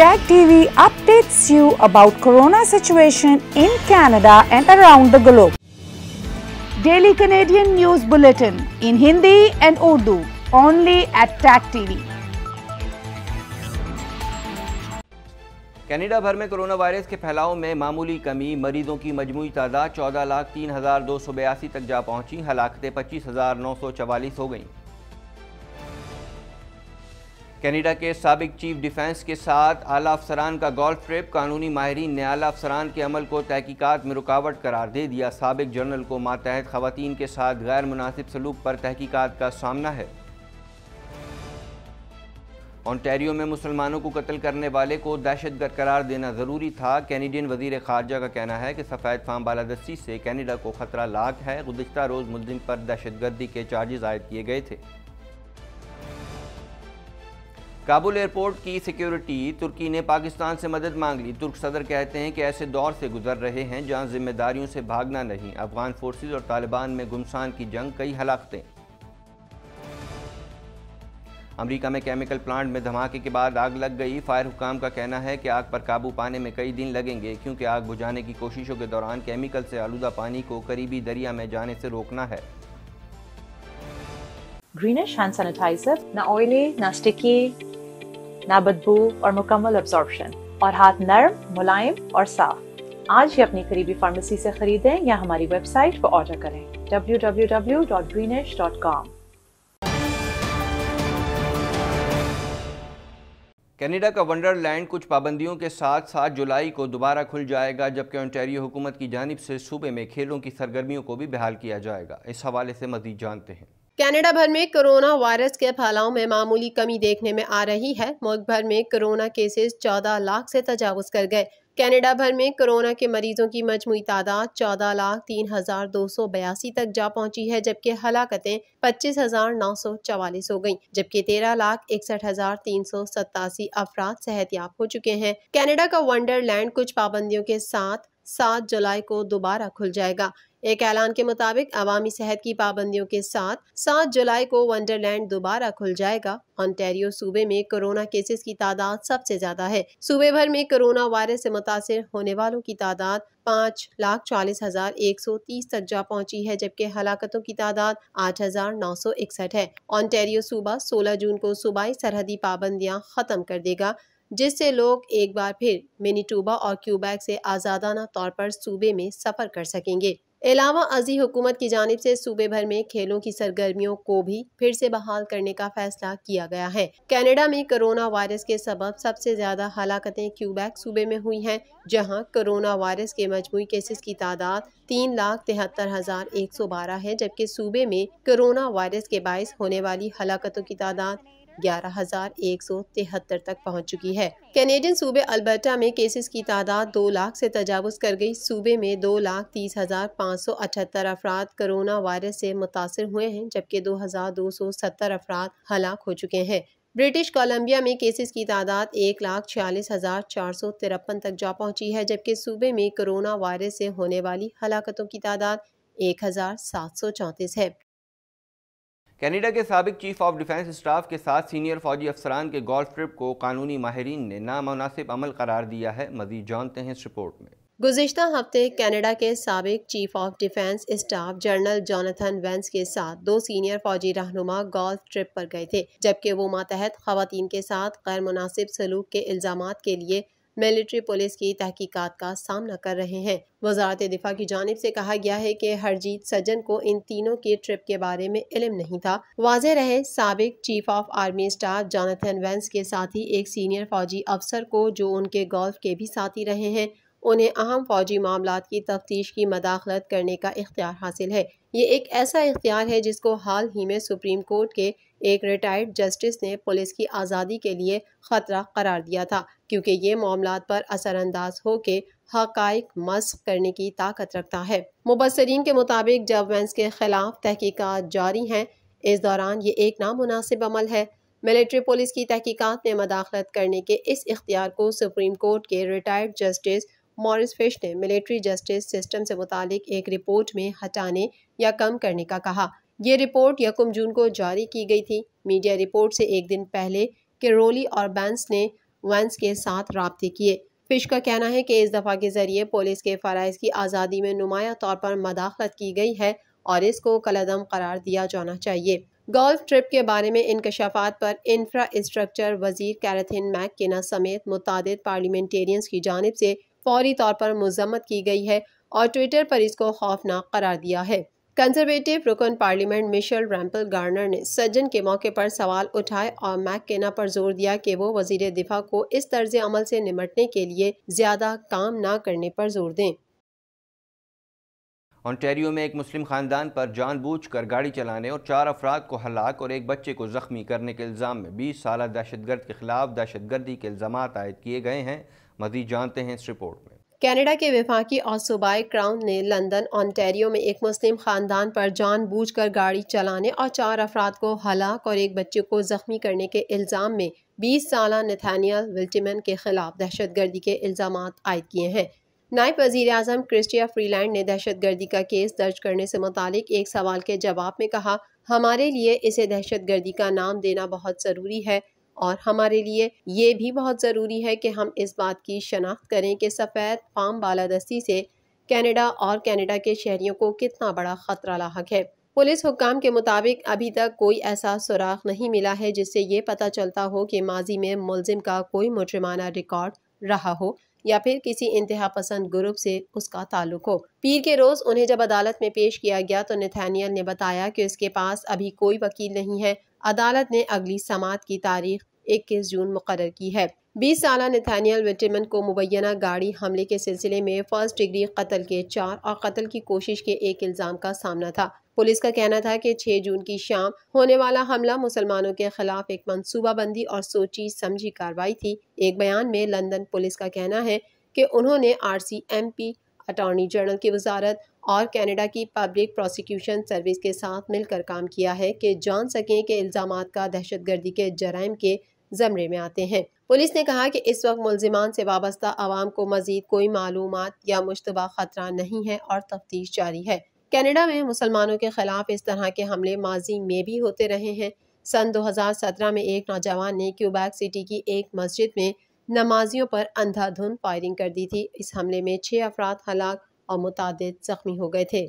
Tag TV updates you about corona situation in Canada and around the globe. Daily Canadian News Bulletin in Hindi and Urdu only at Tag TV. Canada भर में corona virus के फैलाव में मामूली कमी मरीजों की मजमू तादाद चौदह लाख तीन हज़ार दो सौ बयासी तक जा पहुंची हलाकते पच्चीस हज़ार नौ सौ चवालीस हो गईं कैनेडा के सबक चीफ डिफेंस के साथ आला अफसरान का गोल्फ ट्रिप कानूनी माहरीन ने आला अफसरान के अमल को तहकीकत में रुकावट करार दे दिया सबक जनरल को मातहत खवतान के साथ गैर मुनासिब सलूक पर तहकीकत का सामना है ऑनटेरियो में मुसलमानों को कत्ल करने वाले को दहशत गर्द करार देना ज़रूरी था कैनेडियन वजीर खारजा का कहना है कि सफ़ेद फाम बालादस्ती से कैनेडा को ख़तरा लाक है गुजशत रोज़ मुलजिम पर दहशत गर्दी के चार्जेज़ आयद किए गए थे काबुल एयरपोर्ट की सिक्योरिटी तुर्की ने पाकिस्तान से मदद मांग ली तुर्क सदर कहते हैं कि ऐसे दौर से गुजर रहे हैं जहां जिम्मेदारियों से भागना नहीं अफगान फोर्सेज और तालिबान में गुमसान की जंग कई हलाकतें अमेरिका में केमिकल प्लांट में धमाके के बाद आग लग गई फायर हुकाम का कहना है कि आग पर काबू पाने में कई दिन लगेंगे क्योंकि आग बुझाने की कोशिशों के दौरान केमिकल से आलूदा पानी को करीबी दरिया में जाने से रोकना है ग्रीनिश हैंड सैनिटाइजर ना ऑयली ना स्टिकी ना बदबू और मुकम्मल अब्जॉर्प्शन और हाथ नरम मुलायम और साफ आज ही अपनी करीबी फार्मेसी से खरीदें या हमारी वेबसाइट पर ऑर्डर करें www.greenish.com कनाडा का वंडरलैंड कुछ पाबंदियों के साथ सात जुलाई को दोबारा खुल जाएगा जबकि ऑन्टेरियो हुकूमत की जानब से सूबे में खेलों की सरगर्मियों को भी बहाल किया जाएगा इस हवाले से मजीद जानते हैं कनाडा भर में कोरोना वायरस के फैलाव में मामूली कमी देखने में आ रही है मुल्क भर में कोरोना केसेस 14 लाख से तजावज कर गए कनाडा भर में कोरोना के मरीजों की मजमू तादाद चौदह लाख तीन हजार दो सौ बयासी तक जा पहुंची है जबकि हलाकतें पच्चीस हजार नौ सौ चवालीस हो गयी जबकि तेरह लाख इकसठ हजार तीन सौ सतासी अफराद याब हो चुके हैं कनाडा का वंडरलैंड कुछ पाबंदियों के साथ सात जुलाई को दोबारा खुल जाएगा एक ऐलान के मुताबिक अवामी सेहत की पाबंदियों के साथ सात जुलाई को वंडरलैंड दोबारा खुल जाएगा ऑन्टेरियो सूबे में कोरोना केसेस की तादाद सबसे ज्यादा है सूबे भर में कोरोना वायरस से मुतासर होने वालों की तादाद पाँच लाख चालीस हजार एक सौ तीस तक जा पहुंची है जबकि हलाकतों की तादाद आठ हजार नौ सौ इकसठ है ऑन्टेरियो सूबा सोलह जून को सूबाई सरहदी पाबंदियाँ खत्म कर देगा जिससे लोग एक बार फिर मिनीटूबा और क्यूबैक से आज़ादाना तौर पर सूबे में सफ़र कर सकेंगे अलावा अजी हुकूमत की जानब से सूबे भर में खेलों की सरगर्मियों को भी फिर से बहाल करने का फैसला किया गया है कनाडा में कोरोना वायरस के सबब सबसे ज्यादा हलाकतें क्यूबैक सूबे में हुई हैं जहां कोरोना वायरस के मजमू केसेस की तादाद तीन लाख तिहत्तर हजार एक सौ बारह है जबकि सूबे में कोरोना वायरस के बायस होने वाली हलाकतों की तादाद ग्यारह हजार एक सौ तिहत्तर तक पहुंच चुकी है कैनेडियन सूबे अल्बर्टा में केसेस की तादाद दो लाख से तजावज कर गई सूबे में दो लाख तीस हजार पाँच सौ अठहत्तर अफराद कोरोना वायरस से मुतासर हुए हैं जबकि दो हजार दो सौ सत्तर अफराद हलाक हो चुके हैं ब्रिटिश कोलंबिया में केसेस की तादाद एक लाख छियालीस हज़ार चार सौ तिरपन तक जा पहुंची है जबकि सूबे में कोरोना वायरस से होने वाली हलाकतों की तादाद एक हज़ार सात सौ चौंतीस है कनाडा के सबक चीफ ऑफ डिफेंस स्टाफ के साथ सीनियर फौजी अफसरान के गोल्फ ट्रिप को कानूनी माहरीन ने नामनासिब अमल करार दिया है मजीद जानते हैं इस रिपोर्ट में गुजशत हफ्ते कनाडा के सबक chief of defence staff general Jonathan Vance के साथ दो सीनियर फौजी रहनुमा गोल्फ ट्रिप पर गए थे जबकि वो मातहत खुतिन के साथ गैर मुनासिब सलूक के इल्ज़ाम के लिए मिलिट्री पुलिस की तहकीकात का सामना कर रहे हैं वजारत दिफा की जानब से कहा गया है कि हरजीत सज्जन को इन तीनों के ट्रिप के बारे में इलम नहीं था वाज रहे सबक chief of army staff Jonathan Vance के साथ ही एक सीनियर फौजी अफसर को जो उनके गोल्फ के भी साथी रहे हैं उन्हें अहम फौजी मामला की तफ्तीश की मदाखलत करने का इख्तियार हासिल है ये एक ऐसा इख्तियार है जिसको हाल ही में सुप्रीम कोर्ट के एक रिटायर्ड जस्टिस ने पुलिस की आज़ादी के लिए ख़तरा करार दिया था क्योंकि ये मामला पर असरअंदाज होकर हकाइक मस्क करने की ताकत रखता है मुबसरीन के मुताबिक जब वेंस के खिलाफ तहकीकात जारी हैं इस दौरान ये एक नामनासिब अमल है मिलिट्री पुलिस की तहकीकात में मदाखलत करने के इस इख्तियार को सुप्रीम कोर्ट के रिटायर्ड जस्टिस मॉरिस फिश ने मिलिट्री जस्टिस सिस्टम से मुतालिक एक रिपोर्ट में हटाने या कम करने का कहा ये रिपोर्ट यकम जून को जारी की गई थी मीडिया रिपोर्ट से एक दिन पहले केरोली और बैंस ने वंस के साथ रबते किए फिश का कहना है कि इस दफ़ा के ज़रिए पुलिस के फ़रज़ की आज़ादी में नुमाया तौर पर मदाखलत की गई है और इसको कलदम करार दिया जाना चाहिए गोल्फ ट्रिप के बारे में इनकशाफात पर इंफ्रास्ट्रक्चर वजीर कैरथिन मैककेना समेत मुतद पार्लियामेंटेरियंस की जानब से फौरी तौर पर मजम्मत की गई है और ट्विटर पर इसको खौफनाक करार दिया है कंजर्वेटिव रुकन पार्लियामेंट मिशेल रैम्पल गार्नर ने सज्जन के मौके पर सवाल उठाए और केना पर जोर दिया कि वो वजीर दिफा को इस तर्ज अमल से निमटने के लिए ज़्यादा काम न करने पर जोर दें ऑनटेरियो में एक मुस्लिम खानदान पर जानबूझकर गाड़ी चलाने और चार अफराद को हलाक और एक बच्चे को ज़ख्मी करने के इल्ज़ाम में बीस साल दहशत गर्द के खिलाफ दहशत गर्दी के इल्ज़ाम आयद किए गए हैं मजीद जानते हैं इस रिपोर्ट में कनाडा के विफाकी और सूबाई क्राउन ने लंदन ऑनटेरियो में एक मुस्लिम खानदान पर जानबूझकर गाड़ी चलाने और चार अफराद को हलाक और एक बच्चे को जख्मी करने के इल्ज़ाम में 20 साल नथानियल विल्टमन के खिलाफ दहशत गर्दी के इल्ज़ाम आयद किए हैं नायब वजीर अजम क्रिस्टिया फ्रीलैंड ने दहशत गर्दी का केस दर्ज करने से मुतक एक सवाल के जवाब में कहा हमारे लिए इसे दहशत गर्दी का नाम देना बहुत ज़रूरी है और हमारे लिए ये भी बहुत ज़रूरी है कि हम इस बात की शनाख्त करें कि सफ़ेद फाम बालादस्ती से कनाडा और कनाडा के शहरियों को कितना बड़ा ख़तरा लाक है पुलिस हुकाम के मुताबिक अभी तक कोई ऐसा सुराख नहीं मिला है जिससे ये पता चलता हो कि माजी में मुलिम का कोई मुजरमाना रिकॉर्ड रहा हो या फिर किसी इंतहा पसंद ग्रुप से उसका ताल्लुक हो पीर के रोज़ उन्हें जब अदालत में पेश किया गया तो नथानियल ने बताया कि उसके पास अभी कोई वकील नहीं है अदालत ने अगली समात की तारीख इक्कीस जून मुकर की है बीस साल नथानियल विटमन को मुबैना गाड़ी हमले के सिलसिले में फर्स्ट डिग्री कत्ल के चार और कत्ल की कोशिश के एक इल्ज़ाम का सामना था पुलिस का कहना था कि 6 जून की शाम होने वाला हमला मुसलमानों के खिलाफ एक मनसूबाबंदी और सोची समझी कार्रवाई थी एक बयान में लंदन पुलिस का कहना है कि उन्होंने R C M P attorney general की वजारत और कनाडा की पब्लिक प्रोसिक्यूशन सर्विस के साथ मिलकर काम किया है कि जान सकें कि इल्ज़ाम का दहशत गर्दी के जराइम के जमरे में आते हैं पुलिस ने कहा कि इस वक्त मुलजिमान से वाबस्ता आवाम को मजीद कोई मालूम या मुशतबा खतरा नहीं है और तफ्तीश जारी है कैनेडा में मुसलमानों के खिलाफ इस तरह के हमले माजी में भी होते रहे हैं सन 2017 में एक नौजवान ने क्यूबैक सिटी की एक मस्जिद में नमाजियों पर अंधाधुंध फायरिंग कर दी थी इस हमले में छः अफराद हलाक और मुतद जख्मी हो गए थे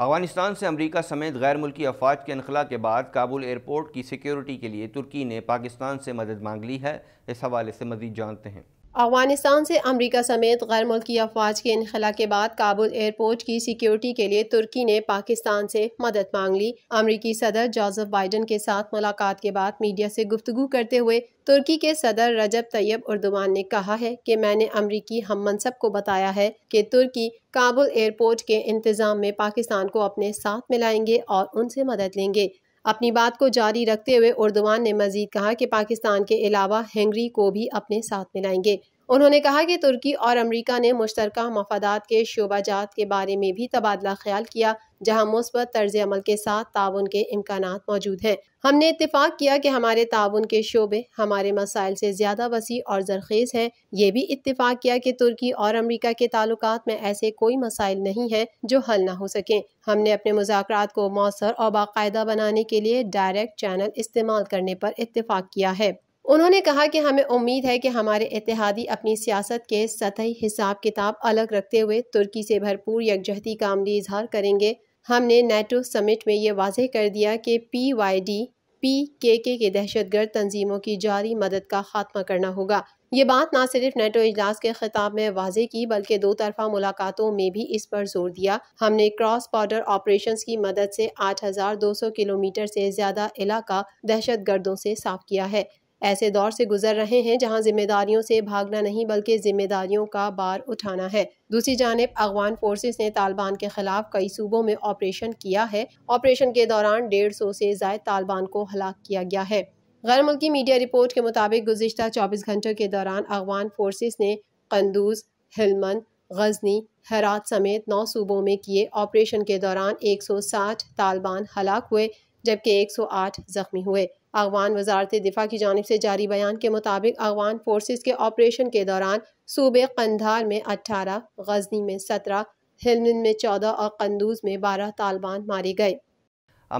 अफगानिस्तान से अमरीका समेत गैर मुल्की अफवाज के अनखला के बाद काबुल एयरपोर्ट की सिक्योरिटी के लिए तुर्की ने पाकिस्तान से मदद मांग ली है इस हवाले से मजीद जानते हैं अफगानिस्तान से अमरीका समेत गैर मुल्की अफवाज के इनखला के बाद काबुल एयरपोर्ट की सिक्योरिटी के लिए तुर्की ने पाकिस्तान से मदद मांग ली अमरीकी सदर जोजफ बाइडन के साथ मुलाकात के बाद मीडिया से गुफ्तु करते हुए तुर्की के सदर रजब तैयब उर्दवान ने कहा है कि मैंने अमरीकी हम मनसब को बताया है कि तुर्की काबुल एयरपोर्ट के इंतज़ाम में पाकिस्तान को अपने साथ मिलाएंगे और उनसे मदद लेंगे अपनी बात को जारी रखते हुए उर्दवान ने मजीद कहा कि पाकिस्तान के अलावा हेंगरी को भी अपने साथ मिलाएंगे उन्होंने कहा कि तुर्की और अमरीका ने मुश्तर मफादात के शोबाजात के बारे में भी तबादला ख्याल किया जहां मुस्बत तर्ज अमल के साथ ताउन के इम्कान मौजूद हैं हमने इतफाक़ किया कि हमारे ताउन के शोबे हमारे मसाइल से ज़्यादा वसी और जरखेज़ हैं ये भी इतफाक़ किया कि तुर्की और अमरीका के ताल्लुक में ऐसे कोई मसाइल नहीं हैं जो हल ना हो सकें हमने अपने मुजाकर को मौसर और बाकायदा बनाने के लिए डायरेक्ट चैनल इस्तेमाल करने पर इतफाक़ किया है उन्होंने कहा कि हमें उम्मीद है कि हमारे इतिहादी अपनी सियासत के सतही हिसाब किताब अलग रखते हुए तुर्की से भरपूर यकजहती का अमली इजहार करेंगे हमने नेटो समिट में ये वाजह कर दिया कि पी वाई डी पी के के, के दहशतगर्द तंजीमों की जारी मदद का खात्मा करना होगा ये बात न सिर्फ नेटो इजलास के खिताब में वाजे की बल्कि दो तरफा मुलाकातों में भी इस पर जोर दिया हमने क्रॉस बॉर्डर ऑपरेशन की मदद से 8,200 किलोमीटर से ज्यादा इलाका दहशत गर्दों से साफ किया है ऐसे दौर से गुजर रहे हैं जहां जिम्मेदारियों से भागना नहीं बल्कि जिम्मेदारियों का बार उठाना है दूसरी जानब अफगान फोर्सेस ने तालिबान के खिलाफ कई सूबों में ऑपरेशन किया है ऑपरेशन के दौरान डेढ़ सौ से जायद तालिबान को हलाक किया गया है गैर मुल्की मीडिया रिपोर्ट के मुताबिक गुजशत चौबीस घंटों के दौरान अफगान फोर्सेस ने कंदूज हिलमन गजनी हरात समेत नौ सूबों में किए ऑपरेशन के दौरान एक सौ साठ तालिबान हलाक हुए जबकि एक सौ आठ जख्मी हुए अगवान वजारत दिफा की जानब से जारी बयान के मुताबिक अगवान फोर्स के ऑपरेशन के दौरान सूबे कंधार में अट्ठारह गजनी में सत्रह हिलमिन में चौदह और कंदूज में बारह तालिबान मारे गए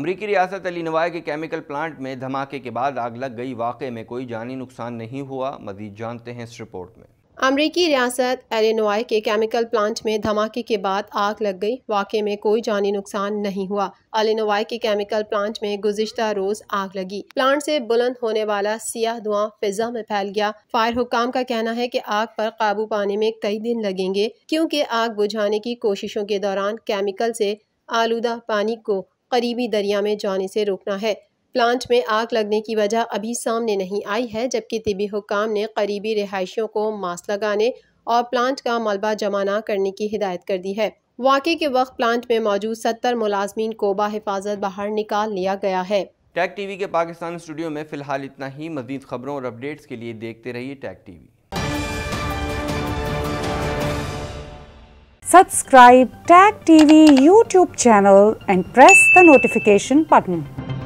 अमरीकी रियासत इलिनॉय के केमिकल प्लांट में धमाके के बाद आग लग गई वाक़े में कोई जानी नुकसान नहीं हुआ मजीद जानते हैं इस रिपोर्ट में अमरीकी रियासत एलिनॉय के केमिकल प्लांट में धमाके के बाद आग लग गई वाकई में कोई जानी नुकसान नहीं हुआ एलिनॉय के केमिकल प्लांट में गुजशत रोज आग लगी प्लांट से बुलंद होने वाला सियाह धुआं फिजा में फैल गया फायर हुकाम का कहना है कि आग पर काबू पाने में कई दिन लगेंगे क्योंकि आग बुझाने की कोशिशों के दौरान केमिकल से आलूदा पानी को करीबी दरिया में जाने से रोकना है प्लांट में आग लगने की वजह अभी सामने नहीं आई है जबकि तिबी हुकाम ने करीबी रिहायशियों को मास्क लगाने और प्लांट का मलबा जमा न करने की हिदायत कर दी है वाकई के वक्त प्लांट में मौजूद सत्तर मुलाजमीन को बाहिफाजत बाहर निकाल लिया गया है टैग टीवी के पाकिस्तान स्टूडियो में फिलहाल इतना ही मजीद खबरों और अपडेट्स के लिए देखते रहिए Tag TV subscribe Tag TV YouTube channel and press the notification button